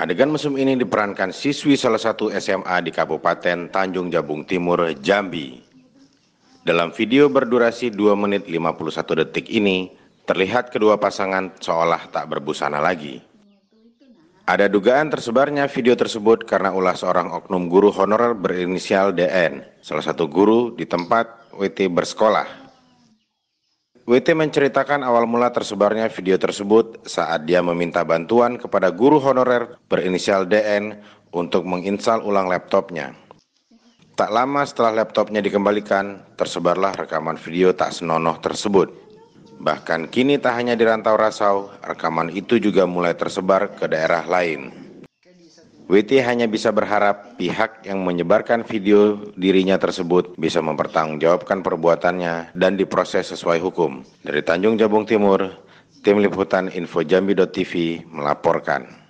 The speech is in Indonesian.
Adegan mesum ini diperankan siswi salah satu SMA di Kabupaten Tanjung Jabung Timur, Jambi. Dalam video berdurasi 2 menit 51 detik ini, terlihat kedua pasangan seolah tak berbusana lagi. Ada dugaan tersebarnya video tersebut karena ulah seorang oknum guru honorer berinisial DN, salah satu guru di tempat WT bersekolah. WT menceritakan awal mula tersebarnya video tersebut saat dia meminta bantuan kepada guru honorer berinisial DN untuk menginstal ulang laptopnya. Tak lama setelah laptopnya dikembalikan, tersebarlah rekaman video tak senonoh tersebut. Bahkan kini tak hanya di rantau Rasau, rekaman itu juga mulai tersebar ke daerah lain. WT hanya bisa berharap pihak yang menyebarkan video dirinya tersebut bisa mempertanggungjawabkan perbuatannya dan diproses sesuai hukum. Dari Tanjung Jabung Timur, Tim Liputan Info Jambi.tv melaporkan.